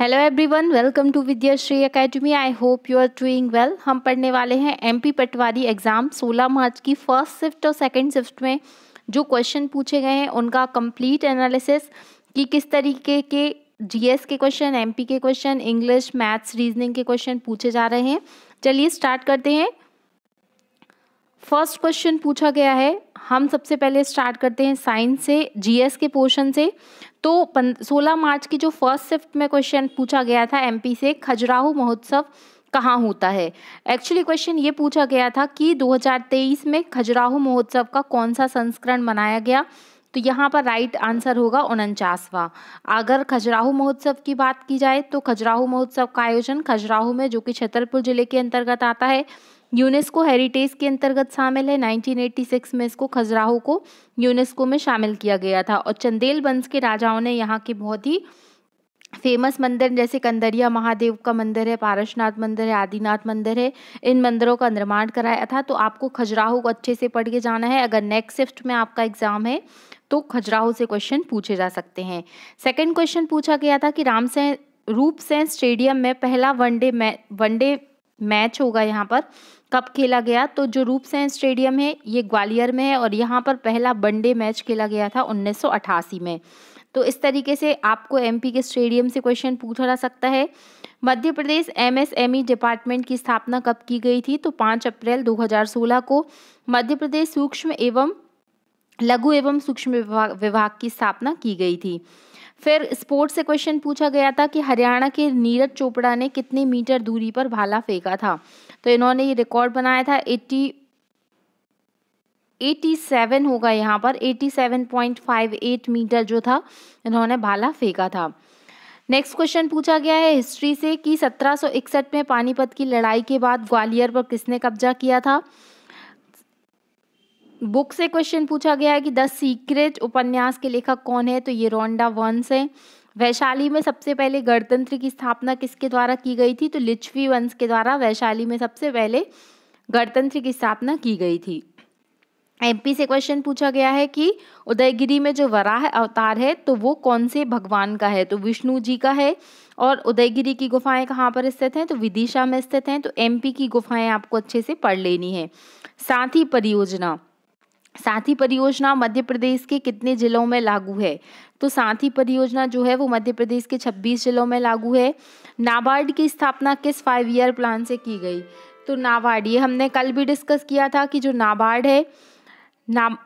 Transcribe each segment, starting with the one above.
hello everyone welcome to Vidyashree academy I hope you are doing well हम पढ़ने वाले हैं एमपी पटवारी एग्ज़ाम 16 मार्च की फर्स्ट शिफ्ट और सेकंड शिफ्ट में जो क्वेश्चन पूछे गए हैं उनका कंप्लीट एनालिसिस कि किस तरीके के जीएस के क्वेश्चन एमपी के क्वेश्चन इंग्लिश मैथ्स रीजनिंग के क्वेश्चन पूछे जा रहे हैं चलिए स्टार्ट करते हैं फर्स्ट क्वेश्चन पूछा गया है हम सबसे पहले स्टार्ट करते हैं साइंस से जीएस के पोर्शन से तो सोलह मार्च की जो फर्स्ट शिफ्ट में क्वेश्चन पूछा गया था एमपी से खजुराहो महोत्सव कहाँ होता है एक्चुअली क्वेश्चन ये पूछा गया था कि 2023 में खजुराहो महोत्सव का कौन सा संस्करण मनाया गया तो यहाँ पर राइट आंसर होगा उनचासवा अगर खजुराहो महोत्सव की बात की जाए तो खजुराहो महोत्सव का आयोजन खजुराहो में जो कि छतरपुर जिले के अंतर्गत आता है यूनेस्को हेरिटेज के अंतर्गत शामिल है 1986 में इसको खजुराहो को यूनेस्को में शामिल किया गया था और चंदेल वंश के राजाओं ने यहाँ के बहुत ही फेमस मंदिर जैसे कंदरिया महादेव का मंदिर है पारसनाथ मंदिर है आदिनाथ मंदिर है इन मंदिरों का निर्माण कराया था तो आपको खजुराहो को अच्छे से पढ़ के जाना है अगर नेक्स्ट शिफ्ट में आपका एग्जाम है तो खजुराहो से क्वेश्चन पूछे जा सकते हैं सेकेंड क्वेश्चन पूछा गया था कि रामसेन रूपसेन स्टेडियम में पहला वनडे मै वनडे मैच होगा यहाँ पर कब खेला गया तो जो रूप सेन स्टेडियम है ये ग्वालियर में है और यहाँ पर पहला वनडे मैच खेला गया था उन्नीस में तो इस तरीके से आपको एमपी के स्टेडियम से क्वेश्चन पूछा जा सकता है Madhya Pradesh MSME e department की स्थापना कब की गई थी तो 5 अप्रैल 2016 को मध्य प्रदेश सूक्ष्म एवं लघु एवं सूक्ष्म विभाग की स्थापना की गई थी फिर स्पोर्ट्स से क्वेश्चन पूछा गया था कि हरियाणा के नीरज चोपड़ा ने कितने मीटर दूरी पर भाला फेंका था तो इन्होंने ये रिकॉर्ड बनाया था एट्टी एटी सेवन होगा यहाँ पर eighty seven point five eight meter जो था इन्होंने भाला फेंका था नेक्स्ट क्वेश्चन पूछा गया है हिस्ट्री से कि 1761 में पानीपत की लड़ाई के बाद ग्वालियर पर किसने कब्जा किया था बुक से क्वेश्चन पूछा गया है कि द सीक्रेट उपन्यास के लेखक कौन है तो ये रोंडा वंश है वैशाली में सबसे पहले गणतंत्र की स्थापना किसके द्वारा की गई थी तो लिच्छवी वंश के द्वारा वैशाली में सबसे पहले गणतंत्र की स्थापना की गई थी एमपी से क्वेश्चन पूछा गया है कि उदयगिरी में जो वराह अवतार है तो वो कौन से भगवान का है तो विष्णु जी का है और उदयगिरी की गुफाएं कहाँ पर स्थित हैं तो विदिशा में स्थित हैं तो एमपी की गुफाएं आपको अच्छे से पढ़ लेनी है साथ ही परियोजना साथी परियोजना मध्य प्रदेश के कितने जिलों में लागू है तो साथी परियोजना जो है वो मध्य प्रदेश के 26 जिलों में लागू है नाबार्ड की स्थापना किस फाइव ईयर प्लान से की गई तो नाबार्ड ये हमने कल भी डिस्कस किया था कि जो नाबार्ड है ना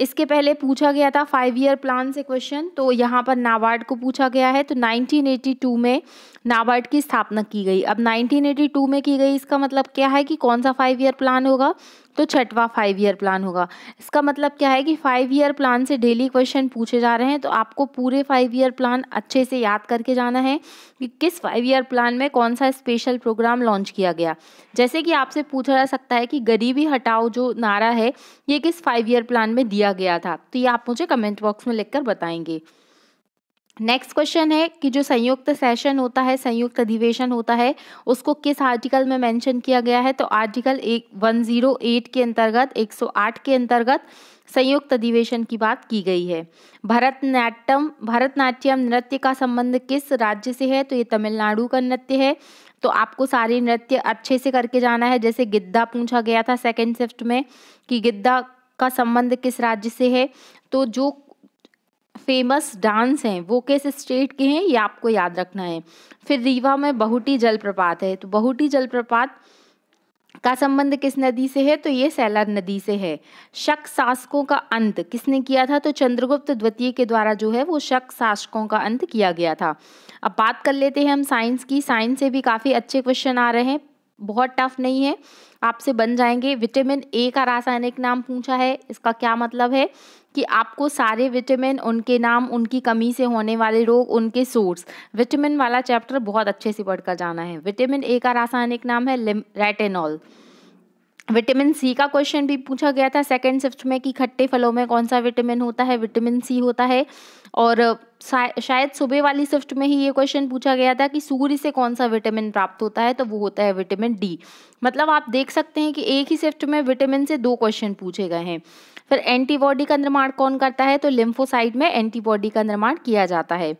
इसके पहले पूछा गया था फाइव ईयर प्लान से क्वेश्चन तो यहाँ पर नाबार्ड को पूछा गया है तो 1982 में नाबार्ड की स्थापना की गई अब 1982 में की गई इसका मतलब क्या है कि कौन सा फाइव ईयर प्लान होगा तो छठवा फाइव ईयर प्लान होगा इसका मतलब क्या है कि फाइव ईयर प्लान से डेली क्वेश्चन पूछे जा रहे हैं तो आपको पूरे फाइव ईयर प्लान अच्छे से याद करके जाना है कि किस फाइव ईयर प्लान में कौन सा स्पेशल प्रोग्राम लॉन्च किया गया जैसे कि आपसे पूछा जा सकता है कि गरीबी हटाओ जो नारा है ये किस फाइव ईयर प्लान में दिया गया था तो ये आप मुझे कमेंट बॉक्स में लिख बताएंगे नेक्स्ट क्वेश्चन है कि जो संयुक्त सेशन होता है संयुक्त अधिवेशन होता है उसको किस आर्टिकल में मेंशन किया गया है तो आर्टिकल एक वन जीरो एट के अंतर्गत एक सौ आठ के अंतर्गत संयुक्त अधिवेशन की बात की गई है भरतनाट्यम भरतनाट्यम नृत्य का संबंध किस राज्य से है तो ये तमिलनाडु का नृत्य है तो आपको सारे नृत्य अच्छे से करके जाना है जैसे गिद्धा पूछा गया था सेकेंड शिफ्ट में कि गिद्धा का संबंध किस राज्य से है तो जो फेमस डांस हैं वो किस स्टेट के हैं ये आपको याद रखना है फिर रीवा में बहुटी जलप्रपात है तो बहुटी जलप्रपात का संबंध किस नदी से है तो ये सैलर नदी से है शक शासकों का अंत किसने किया था तो चंद्रगुप्त द्वितीय के द्वारा जो है वो शक शासकों का अंत किया गया था अब बात कर लेते हैं हम साइंस की साइंस से भी काफ़ी अच्छे क्वेश्चन आ रहे हैं बहुत टफ नहीं है आपसे बन जाएंगे विटामिन ए का रासायनिक नाम पूछा है इसका क्या मतलब है कि आपको सारे विटामिन उनके नाम उनकी कमी से होने वाले रोग उनके सोर्स विटामिन वाला चैप्टर बहुत अच्छे से पढ़कर जाना है विटामिन ए का रासायनिक नाम है रेटेनॉल विटामिन सी का क्वेश्चन भी पूछा गया था सेकेंड शिफ्ट में कि खट्टे फलों में कौन सा विटामिन होता है विटामिन सी होता है और शायद सुबह वाली शिफ्ट में ही ये क्वेश्चन पूछा गया था कि सूर्य से कौन सा विटामिन प्राप्त होता है तो वो होता है विटामिन डी मतलब आप देख सकते हैं कि एक ही शिफ्ट में विटामिन से दो क्वेश्चन पूछे गए हैं फिर एंटीबॉडी का निर्माण कौन करता है तो लिम्फोसाइड में एंटीबॉडी का निर्माण किया जाता है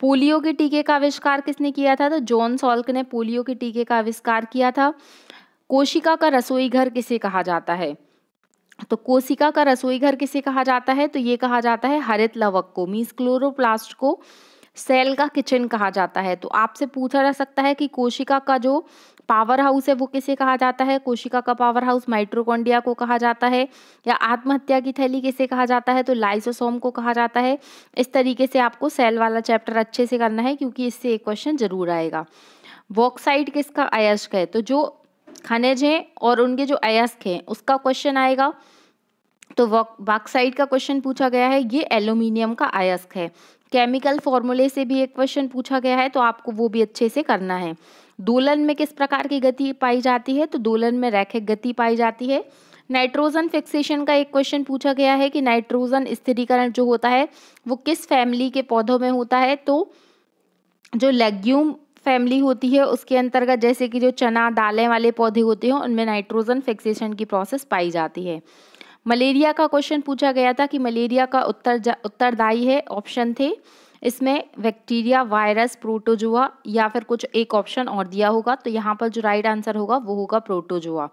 पोलियो के टीके का आविष्कार किसने किया था तो जॉन सॉल्क ने पोलियो के टीके का आविष्कार किया था कोशिका का रसोई घर किसे कहा जाता है तो कोशिका का रसोई घर किसे कहा जाता है तो ये कहा जाता है हरित लवक को मीन्स क्लोरोप्लास्ट को सेल का किचन कहा जाता है तो आपसे पूछा जा सकता है कि कोशिका का जो पावर हाउस है वो किसे कहा जाता है कोशिका का पावर हाउस माइट्रोकोंडिया को कहा जाता है या आत्महत्या की थैली किसे कहा जाता है तो लाइसोसोम को कहा जाता है इस तरीके से आपको सेल वाला चैप्टर अच्छे से करना है क्योंकि इससे एक क्वेश्चन जरूर आएगा वॉकसाइड किसका अयस्क है तो जो खनिज हैं और उनके जो अयस्क हैं उसका क्वेश्चन आएगा तो वाक्साइड का क्वेश्चन पूछा गया है ये एल्यूमिनियम का अयस्क है केमिकल फॉर्मूले से भी एक क्वेश्चन पूछा गया है तो आपको वो भी अच्छे से करना है दोलन में किस प्रकार की गति पाई जाती है तो दोलन में रैखिक गति पाई जाती है नाइट्रोजन फिक्सेशन का एक क्वेश्चन पूछा गया है कि नाइट्रोजन स्थिरीकरण जो होता है वो किस फैमिली के पौधों में होता है तो जो लेग्यूम फैमिली होती है उसके अंतर्गत जैसे कि जो चना दालें वाले पौधे होते हैं उनमें नाइट्रोजन फिक्सेशन की प्रोसेस पाई जाती है मलेरिया का क्वेश्चन पूछा गया था कि मलेरिया का उत्तर उत्तरदायी है ऑप्शन थे इसमें बैक्टीरिया वायरस प्रोटोजोआ या फिर कुछ एक ऑप्शन और दिया होगा तो यहाँ पर जो राइट आंसर होगा वो होगा प्रोटोजोआ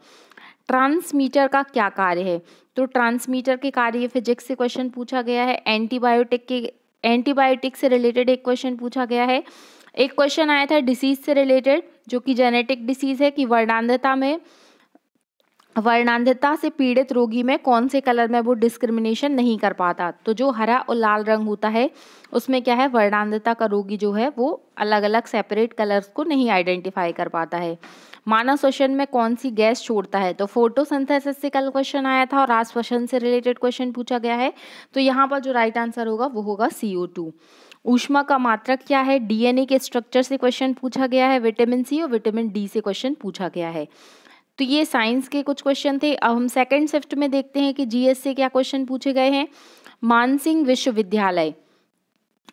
ट्रांसमीटर का क्या कार्य है तो ट्रांसमीटर के कार्य फिजिक्स से क्वेश्चन पूछा गया है एंटीबायोटिक के एंटीबायोटिक से रिलेटेड एक क्वेश्चन पूछा गया है एक क्वेश्चन आया था डिसीज से रिलेटेड जो कि जेनेटिक डिसीज है कि वर्णांधता में वर्णांधता से पीड़ित रोगी में कौन से कलर में वो डिस्क्रिमिनेशन नहीं कर पाता तो जो हरा और लाल रंग होता है उसमें क्या है वर्णांधता का रोगी जो है वो अलग अलग सेपरेट कलर्स को नहीं आइडेंटिफाई कर पाता है मानव श्वसन में कौन सी गैस छोड़ता है तो फोटोसिंथेसिस से कल क्वेश्चन आया था और आज श्वसन से रिलेटेड क्वेश्चन पूछा गया है तो यहाँ पर जो राइट आंसर होगा वो होगा सी ओ टू ऊष्मा का मात्रक क्या है डीएनए के स्ट्रक्चर से क्वेश्चन पूछा गया है विटामिन सी और विटामिन डी से क्वेश्चन पूछा गया है तो ये साइंस के कुछ क्वेश्चन थे अब हम सेकेंड शिफ्ट में देखते हैं कि जीएस से क्या क्वेश्चन पूछे गए हैं मानसिंह विश्वविद्यालय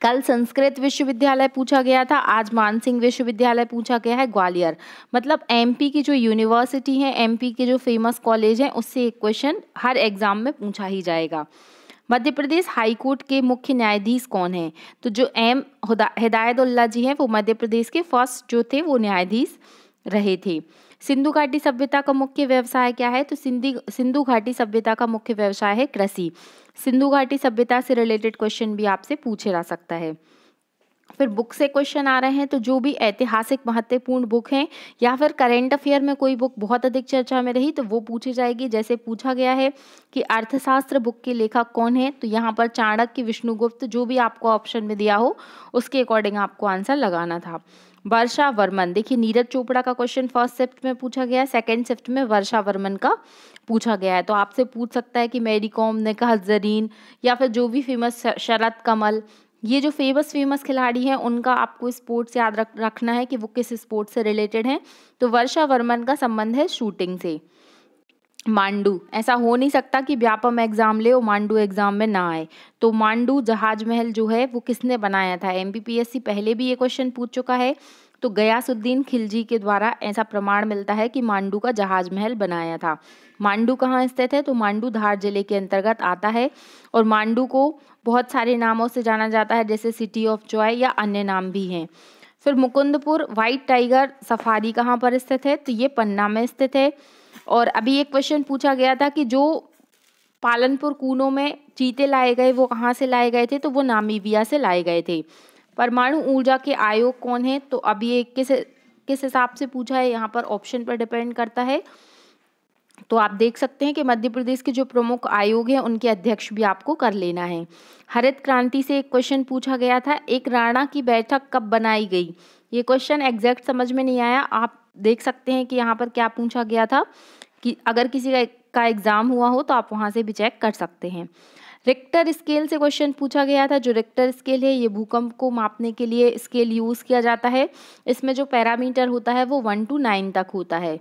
कल संस्कृत विश्वविद्यालय पूछा गया था आज मानसिंह विश्वविद्यालय पूछा गया है ग्वालियर मतलब एमपी की जो यूनिवर्सिटी है एमपी के जो फेमस कॉलेज हैं उससे एक क्वेश्चन हर एग्जाम में पूछा ही जाएगा मध्य प्रदेश हाईकोर्ट के मुख्य न्यायाधीश कौन हैं तो जो एम हिदायतुल्ला जी हैं वो मध्य प्रदेश के फर्स्ट जो थे वो न्यायाधीश रहे थे सिंधु घाटी सभ्यता का मुख्य व्यवसाय क्या है तो सिंधी सिंधु घाटी सभ्यता का मुख्य व्यवसाय है कृषि सिंधु घाटी सभ्यता से रिलेटेड क्वेश्चन भी आपसे पूछे जा सकता है फिर बुक से क्वेश्चन आ रहे हैं तो जो भी ऐतिहासिक महत्वपूर्ण बुक हैं या फिर करेंट अफेयर में कोई बुक बहुत अधिक चर्चा में रही तो वो पूछी जाएगी जैसे पूछा गया है कि अर्थशास्त्र बुक के लेखक कौन है तो यहाँ पर चाणक्य विष्णुगुप्त जो भी आपको ऑप्शन में दिया हो उसके अकॉर्डिंग आपको आंसर लगाना था वर्षा वर्मन देखिए नीरज चोपड़ा का क्वेश्चन फर्स्ट शिफ्ट में पूछा गया सेकंड शिफ्ट में वर्षा वर्मन का पूछा गया है तो आपसे पूछ सकता है कि मेरी कॉम ने कहा जरीन या फिर जो भी फेमस शरद कमल ये जो फेमस फेमस खिलाड़ी हैं उनका आपको स्पोर्ट्स याद रख रखना है कि वो किस स्पोर्ट से रिलेटेड हैं तो वर्षा वर्मन का संबंध है शूटिंग से मांडू ऐसा हो नहीं सकता कि व्यापम एग्ज़ाम ले और मांडू एग्ज़ाम में ना आए तो मांडू जहाज महल जो है वो किसने बनाया था एम पहले भी ये क्वेश्चन पूछ चुका है तो गयासुद्दीन खिलजी के द्वारा ऐसा प्रमाण मिलता है कि मांडू का जहाज महल बनाया था मांडू कहाँ स्थित है तो मांडू धार जिले के अंतर्गत आता है और मांडू को बहुत सारे नामों से जाना जाता है जैसे सिटी ऑफ जॉय या अन्य नाम भी हैं फिर मुकुंदपुर वाइट टाइगर सफारी कहाँ पर स्थित है तो ये पन्ना में स्थित है और अभी एक क्वेश्चन पूछा गया था कि जो पालनपुर कूनों में चीते लाए गए वो कहाँ से लाए गए थे तो वो नामीबिया से लाए गए थे परमाणु ऊर्जा के आयोग कौन है तो अब ये किस किस हिसाब से पूछा है यहाँ पर ऑप्शन पर डिपेंड करता है तो आप देख सकते हैं कि मध्य प्रदेश के जो प्रमुख आयोग हैं उनके अध्यक्ष भी आपको कर लेना है हरित क्रांति से एक क्वेश्चन पूछा गया था एक राणा की बैठक कब बनाई गई ये क्वेश्चन एग्जैक्ट समझ में नहीं आया आप देख सकते हैं कि यहाँ पर क्या पूछा गया था कि अगर किसी का एग्ज़ाम हुआ हो तो आप वहाँ से भी चेक कर सकते हैं रिक्टर स्केल से क्वेश्चन पूछा गया था जो रिक्टर स्केल है ये भूकंप को मापने के लिए स्केल यूज़ किया जाता है इसमें जो पैरामीटर होता है वो वन टू नाइन तक होता है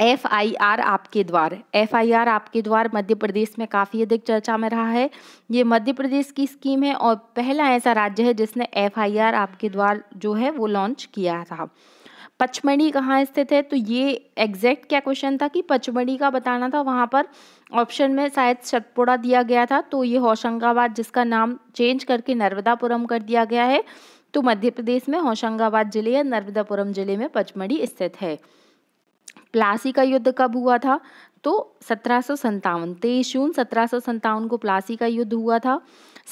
एफ आई आर आपके द्वार एफ आई आर आपके द्वार मध्य प्रदेश में काफ़ी अधिक चर्चा में रहा है ये मध्य प्रदेश की स्कीम है और पहला ऐसा राज्य है जिसने एफ आई आर आपके द्वार जो है वो लॉन्च किया था पचमढ़ी कहाँ स्थित है तो ये एग्जैक्ट क्या क्वेश्चन था कि पचमढ़ी का बताना था वहाँ पर ऑप्शन में शायद सतपुड़ा दिया गया था तो ये होशंगाबाद जिसका नाम चेंज करके नर्मदापुरम कर दिया गया है तो मध्य प्रदेश में होशंगाबाद जिले या नर्मदापुरम जिले में पचमढ़ी स्थित है प्लासी का युद्ध कब हुआ था तो सत्रह सौ संतावन तेईस जून सत्रह सौ संतावन को प्लासी का युद्ध हुआ था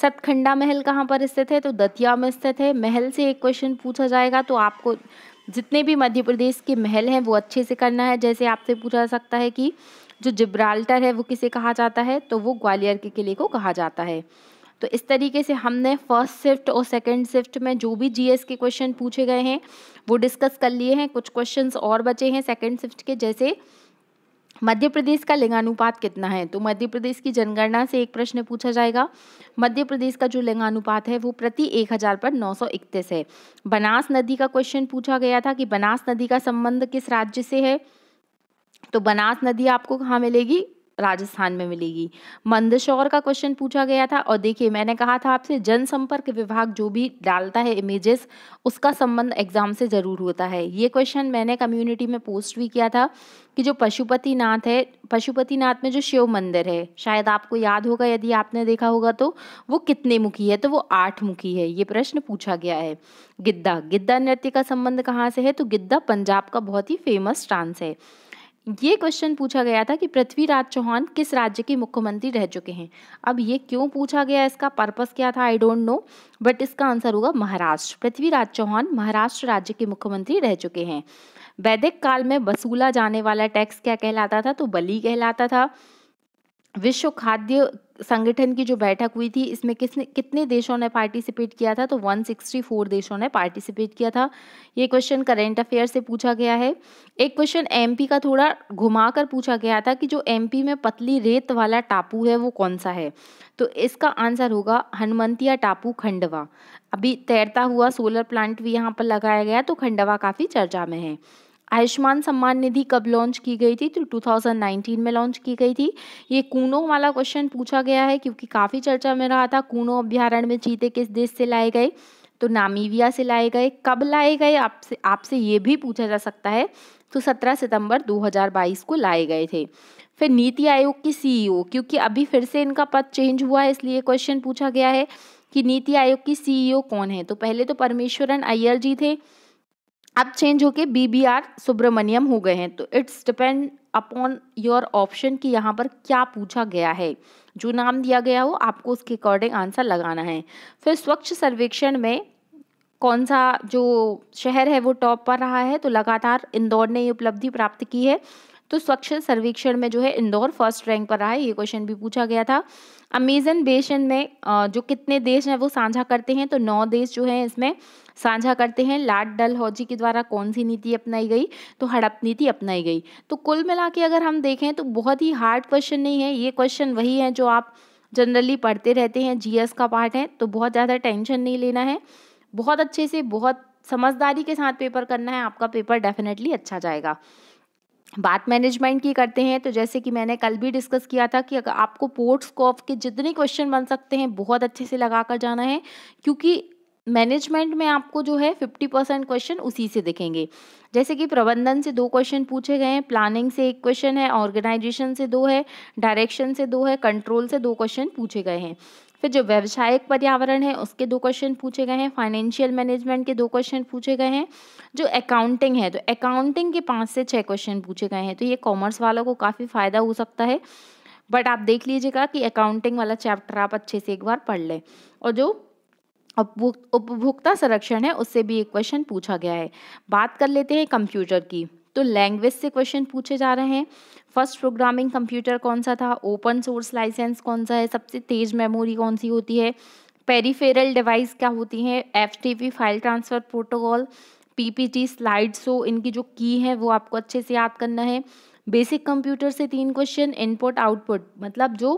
सतखंडा महल कहाँ पर स्थित है तो दतिया में स्थित है महल से एक क्वेश्चन पूछा जाएगा तो आपको जितने भी मध्य प्रदेश के महल हैं वो अच्छे से करना है जैसे आपसे पूछा सकता है कि जो जिब्राल्टर है वो किसे कहा जाता है तो वो ग्वालियर के किले को कहा जाता है तो इस तरीके से हमने फर्स्ट शिफ्ट और सेकंड शिफ्ट में जो भी जीएस के क्वेश्चन पूछे गए हैं वो डिस्कस कर लिए हैं कुछ क्वेश्चन और बचे हैं सेकेंड शिफ्ट के जैसे मध्य प्रदेश का लिंगानुपात कितना है तो मध्य प्रदेश की जनगणना से एक प्रश्न पूछा जाएगा मध्य प्रदेश का जो लिंगानुपात है वो प्रति एक हज़ार पर नौ सौ इकतीस है बनास नदी का क्वेश्चन पूछा गया था कि बनास नदी का संबंध किस राज्य से है तो बनास नदी आपको कहाँ मिलेगी राजस्थान में मिलेगी मंदशौर का क्वेश्चन पूछा गया था और देखिए मैंने कहा था आपसे जनसंपर्क विभाग जो भी डालता है इमेजेस उसका संबंध एग्जाम से ज़रूर होता है ये क्वेश्चन मैंने कम्युनिटी में पोस्ट भी किया था कि जो पशुपतिनाथ है पशुपतिनाथ में जो शिव मंदिर है शायद आपको याद होगा यदि आपने देखा होगा तो वो कितने मुखी है तो वो आठ मुखी है ये प्रश्न पूछा गया है गिद्धा गिद्दा नृत्य का संबंध कहाँ से है तो गिद्धा पंजाब का बहुत ही फेमस डांस है ये क्वेश्चन पूछा गया था कि पृथ्वीराज चौहान किस राज्य के मुख्यमंत्री रह चुके हैं अब ये क्यों पूछा गया इसका पर्पस क्या था आई डोंट नो बट इसका आंसर होगा महाराष्ट्र पृथ्वीराज चौहान महाराष्ट्र राज्य के मुख्यमंत्री रह चुके हैं वैदिक काल में वसूला जाने वाला टैक्स क्या कहलाता था तो बली कहलाता था विश्व खाद्य संगठन की जो बैठक हुई थी इसमें किसने कितने देशों ने पार्टिसिपेट किया था तो 164 देशों ने पार्टिसिपेट किया था ये क्वेश्चन करेंट अफेयर से पूछा गया है एक क्वेश्चन एमपी का थोड़ा घुमाकर पूछा गया था कि जो एमपी में पतली रेत वाला टापू है वो कौन सा है तो इसका आंसर होगा हनुमंतिया टापू खंडवा अभी तैरता हुआ सोलर प्लांट भी यहाँ पर लगाया गया तो खंडवा काफ़ी चर्चा में है आयुष्मान सम्मान निधि कब लॉन्च की गई थी तो 2019 में लॉन्च की गई थी ये कूनो वाला क्वेश्चन पूछा गया है क्योंकि काफ़ी चर्चा में रहा था कूनो अभ्यारण्य में चीते किस देश से लाए गए तो नामीविया से लाए गए कब लाए गए आपसे आपसे ये भी पूछा जा सकता है तो 17 सितंबर 2022 को लाए गए थे फिर नीति आयोग की सीईओ e क्योंकि अभी फिर से इनका पद चेंज हुआ है इसलिए क्वेश्चन पूछा गया है कि नीति आयोग की सीईओ e कौन है तो पहले तो परमेश्वरन अय्यर जी थे अब चेंज होके बी बी आर सुब्रमण्यम हो गए हैं तो it's depend upon your option कि यहाँ पर क्या पूछा गया है जो नाम दिया गया हो आपको उसके अकॉर्डिंग आंसर लगाना है फिर स्वच्छ सर्वेक्षण में कौन सा जो शहर है वो टॉप पर रहा है तो लगातार इंदौर ने ये उपलब्धि प्राप्त की है तो स्वच्छ सर्वेक्षण में जो है इंदौर फर्स्ट रैंक पर रहा है ये क्वेश्चन भी पूछा गया था अमेजन बेसन में जो कितने देश हैं वो साझा करते हैं तो नौ देश जो हैं इसमें साझा करते हैं लाड डल हौजी के द्वारा कौन सी नीति अपनाई गई तो हड़प नीति अपनाई गई तो कुल मिला के अगर हम देखें तो बहुत ही हार्ड क्वेश्चन नहीं है ये क्वेश्चन वही है जो आप जनरली पढ़ते रहते हैं जीएस का पार्ट है तो बहुत ज़्यादा टेंशन नहीं लेना है बहुत अच्छे से बहुत समझदारी के साथ पेपर करना है आपका पेपर डेफिनेटली अच्छा जाएगा बात मैनेजमेंट की करते हैं तो जैसे कि मैंने कल भी डिस्कस किया था कि अगर आपको पोर्ट्स कॉफ के जितने क्वेश्चन बन सकते हैं बहुत अच्छे से लगा कर जाना है क्योंकि मैनेजमेंट में आपको जो है फिफ्टी परसेंट क्वेश्चन उसी से दिखेंगे जैसे कि प्रबंधन से दो क्वेश्चन पूछे गए हैं प्लानिंग से एक क्वेश्चन है ऑर्गेनाइजेशन से दो है डायरेक्शन से दो है कंट्रोल से दो क्वेश्चन पूछे गए हैं फिर जो व्यवसायिक पर्यावरण है उसके दो क्वेश्चन पूछे गए हैं फाइनेंशियल मैनेजमेंट के दो क्वेश्चन पूछे गए हैं जो अकाउंटिंग है तो अकाउंटिंग के पाँच से छः क्वेश्चन पूछे गए हैं तो ये कॉमर्स वालों को काफ़ी फ़ायदा हो सकता है बट आप देख लीजिएगा कि अकाउंटिंग वाला चैप्टर आप अच्छे से एक बार पढ़ लें और जो उपभोक्ता संरक्षण है उससे भी एक क्वेश्चन पूछा गया है बात कर लेते हैं कंप्यूटर की तो लैंग्वेज से क्वेश्चन पूछे जा रहे हैं फर्स्ट प्रोग्रामिंग कंप्यूटर कौन सा था ओपन सोर्स लाइसेंस कौन सा है सबसे तेज मेमोरी कौन सी होती है पेरीफेरल डिवाइस क्या होती हैं F file transfer protocol PPT slide show इनकी जो की है वो आपको अच्छे से याद करना है बेसिक कंप्यूटर से तीन क्वेश्चन इनपुट आउटपुट मतलब जो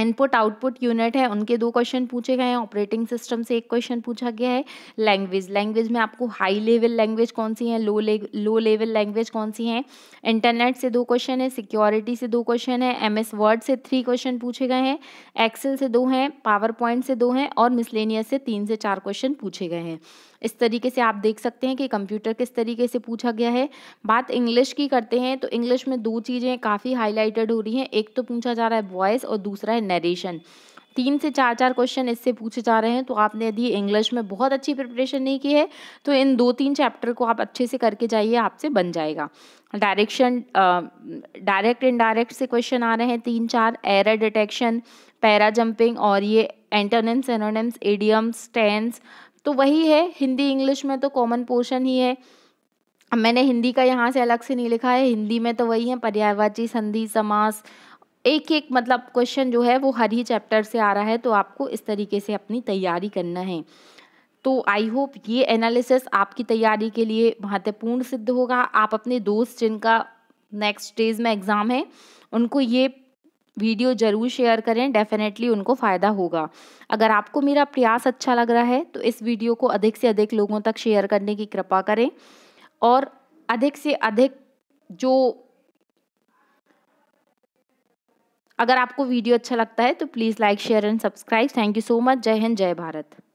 इनपुट आउटपुट यूनिट है उनके दो क्वेश्चन पूछे गए हैं ऑपरेटिंग सिस्टम से एक क्वेश्चन पूछा गया है लैंग्वेज लैंग्वेज में आपको हाई लेवल लैंग्वेज कौन सी है लो ले लो लेवल लैंग्वेज कौन सी है इंटरनेट से दो क्वेश्चन है सिक्योरिटी से दो क्वेश्चन है एम एस वर्ड से थ्री क्वेश्चन पूछे गए हैं एक्सेल से दो हैं पावर पॉइंट से दो हैं और मिसलेनियस से तीन से चार क्वेश्चन पूछे गए हैं इस तरीके से आप देख सकते हैं कि कंप्यूटर किस तरीके से पूछा गया है बात इंग्लिश की करते हैं तो इंग्लिश में दो चीज़ें काफ़ी हाईलाइटेड हो रही हैं एक तो पूछा जा रहा है वॉइस और दूसरा है नरेशन तीन से चार चार क्वेश्चन इससे पूछे जा रहे हैं तो आपने यदि इंग्लिश में बहुत अच्छी प्रिपरेशन नहीं की है तो इन दो तीन चैप्टर को आप अच्छे से करके जाइए आपसे बन जाएगा डायरेक्शन डायरेक्ट इनडायरेक्ट से क्वेश्चन आ रहे हैं तीन चार एरर डिटेक्शन पैरा जंपिंग और ये एंटोनिम्स एनोनिम्स एडियम्स टेंस तो वही है हिंदी इंग्लिश में तो कॉमन पोर्शन ही है मैंने हिंदी का यहाँ से अलग से नहीं लिखा है हिंदी में तो वही है पर्यायवाची संधि समास एक एक मतलब क्वेश्चन जो है वो हर ही चैप्टर से आ रहा है तो आपको इस तरीके से अपनी तैयारी करना है तो आई होप ये एनालिसिस आपकी तैयारी के लिए महत्वपूर्ण सिद्ध होगा आप अपने दोस्त जिनका नेक्स्ट स्टेज में एग्ज़ाम है उनको ये वीडियो ज़रूर शेयर करें डेफिनेटली उनको फ़ायदा होगा अगर आपको मेरा प्रयास अच्छा लग रहा है तो इस वीडियो को अधिक से अधिक लोगों तक शेयर करने की कृपा करें और अधिक से अधिक जो अगर आपको वीडियो अच्छा लगता है तो please like share and subscribe thank you so much Jai Hind जय भारत